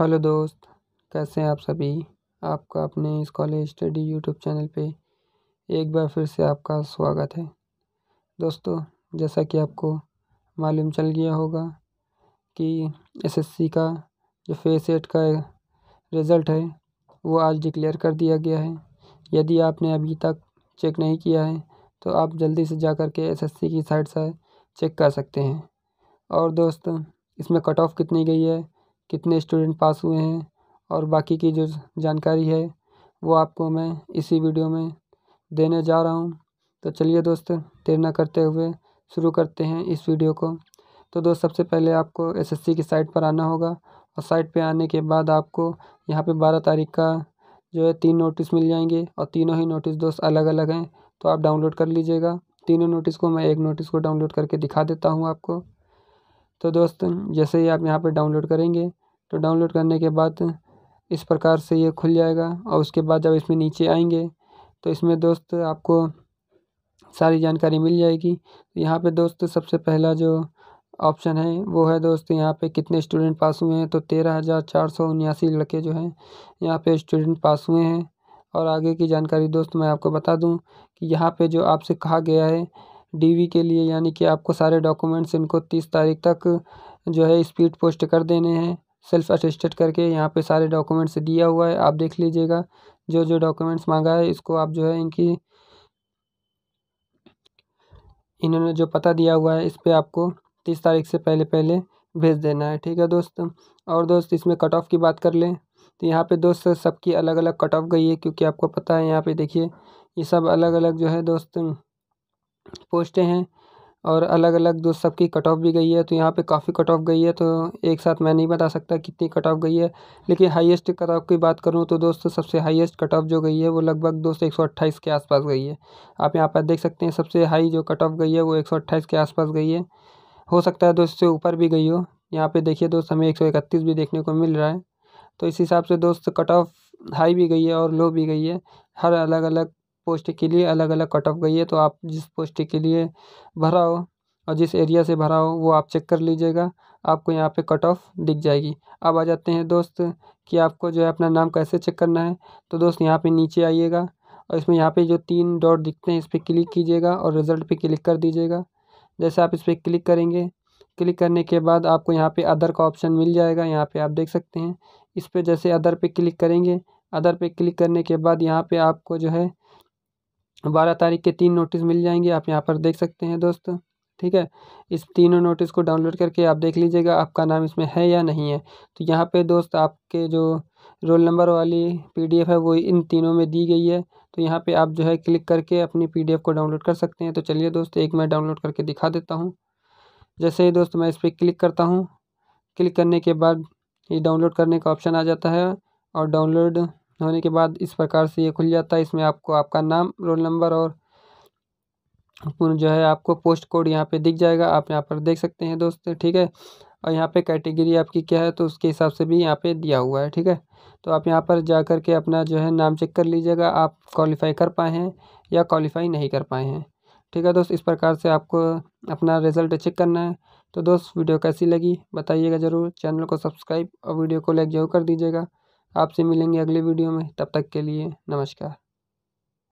hello दोस्त कैसे हैं आप सभी आपका अपने इस कॉलेज स्टडी यूट्यूब चैनल पे एक बार फिर से आपका स्वागत है दोस्तों जैसा कि आपको मालूम चल गया होगा कि एसएससी का जो फेस एट का रिज़ल्ट है वो आज डिक्लेयर कर दिया गया है यदि आपने अभी तक चेक नहीं किया है तो आप जल्दी से जा कर के एस की साइट से चेक कर सकते हैं और दोस्त इसमें कट ऑफ कितनी गई है कितने स्टूडेंट पास हुए हैं और बाकी की जो जानकारी है वो आपको मैं इसी वीडियो में देने जा रहा हूँ तो चलिए दोस्त देर न करते हुए शुरू करते हैं इस वीडियो को तो दोस्त सबसे पहले आपको एसएससी की साइट पर आना होगा और साइट पर आने के बाद आपको यहाँ पे बारह तारीख का जो है तीन नोटिस मिल जाएंगे और तीनों ही नोटिस दोस्त अलग अलग हैं तो आप डाउनलोड कर लीजिएगा तीनों नोटिस को मैं एक नोटिस को डाउनलोड करके दिखा देता हूँ आपको तो दोस्त जैसे ही आप यहाँ पर डाउनलोड करेंगे तो डाउनलोड करने के बाद इस प्रकार से ये खुल जाएगा और उसके बाद जब इसमें नीचे आएंगे तो इसमें दोस्त आपको सारी जानकारी मिल जाएगी यहाँ पे दोस्त सबसे पहला जो ऑप्शन है वो है दोस्त यहाँ पे कितने स्टूडेंट पास हुए हैं तो तेरह हज़ार चार सौ उन्यासी लड़के जो हैं यहाँ पे स्टूडेंट पास हुए हैं और आगे की जानकारी दोस्त मैं आपको बता दूँ कि यहाँ पर जो आपसे कहा गया है डी के लिए यानी कि आपको सारे डॉक्यूमेंट्स इनको तीस तारीख तक जो है स्पीड पोस्ट कर देने हैं सेल्फ असिस्टेड करके यहाँ पे सारे डॉक्यूमेंट्स दिया हुआ है आप देख लीजिएगा जो जो डॉक्यूमेंट्स मांगा है इसको आप जो है इनकी इन्होंने जो पता दिया हुआ है इस पर आपको तीस तारीख से पहले पहले भेज देना है ठीक है दोस्त और दोस्त इसमें कट ऑफ की बात कर लें तो यहाँ पे दोस्त सबकी अलग अलग कट ऑफ गई है क्योंकि आपको पता है यहाँ पे देखिए ये सब अलग अलग जो है दोस्त पोस्टें हैं और अलग अलग जो सबकी कट ऑफ भी गई है तो यहाँ पे काफ़ी कट ऑफ गई है तो एक साथ मैं नहीं बता सकता कितनी कट ऑफ गई है लेकिन हाईएस्ट कट ऑफ की बात करूँ तो दोस्तों सबसे हाईएस्ट कट ऑफ जो गई है वो लगभग दोस्तों एक सौ अट्ठाईस के आसपास गई है आप यहाँ पर देख सकते हैं सबसे हाई जो कट ऑफ गई है वो एक सौ अट्ठाईस के आसपास गई है हो सकता है दोस्त से ऊपर भी गई हो यहाँ पर देखिए दोस्त हमें एक सौ इकतीस भी देखने को मिल रहा है तो इस हिसाब से दोस्त कट ऑफ हाई भी गई है और लो भी गई है हर अलग अलग पोस्ट के लिए अलग अलग कट ऑफ गई है तो आप जिस पोस्ट के लिए भरा हो और जिस एरिया से भरा हो वो आप चेक कर लीजिएगा आपको यहाँ पे कट ऑफ दिख जाएगी अब आ जाते हैं दोस्त कि आपको जो है अपना नाम कैसे चेक करना है तो दोस्त यहाँ पे नीचे आइएगा और इसमें यहाँ पे जो तीन डॉट दिखते हैं इस पर क्लिक कीजिएगा और रिज़ल्ट पे क्लिक कर दीजिएगा जैसे आप इस पर क्लिक करेंगे क्लिक करने के बाद आपको यहाँ पे अदर का ऑप्शन मिल जाएगा यहाँ पर आप देख सकते हैं इस पर जैसे अदर पर क्लिक करेंगे अदर पर क्लिक करने के बाद यहाँ पर आपको जो है बारह तारीख के तीन नोटिस मिल जाएंगे आप यहाँ पर देख सकते हैं दोस्त ठीक है इस तीनों नोटिस को डाउनलोड करके आप देख लीजिएगा आपका नाम इसमें है या नहीं है तो यहाँ पे दोस्त आपके जो रोल नंबर वाली पीडीएफ है वो इन तीनों में दी गई है तो यहाँ पे आप जो है क्लिक करके अपनी पीडीएफ को डाउनलोड कर सकते हैं तो चलिए दोस्त एक मैं डाउनलोड करके दिखा देता हूँ जैसे ही दोस्त मैं इस पर क्लिक करता हूँ क्लिक करने के बाद ये डाउनलोड करने का ऑप्शन आ जाता है और डाउनलोड होने के बाद इस प्रकार से ये खुल जाता है इसमें आपको आपका नाम रोल नंबर और जो है आपको पोस्ट कोड यहाँ पे दिख जाएगा आप यहाँ पर देख सकते हैं दोस्तों ठीक है और यहाँ पे कैटेगरी आपकी क्या है तो उसके हिसाब से भी यहाँ पे दिया हुआ है ठीक है तो आप यहाँ पर जा कर के अपना जो है नाम चेक कर लीजिएगा आप क्वालिफाई कर पाए हैं या क्वालिफाई नहीं कर पाए हैं ठीक है दोस्त इस प्रकार से आपको अपना रिजल्ट चेक करना है तो दोस्त वीडियो कैसी लगी बताइएगा ज़रूर चैनल को सब्सक्राइब और वीडियो को लाइक जरूर कर दीजिएगा आपसे मिलेंगे अगले वीडियो में तब तक के लिए नमस्कार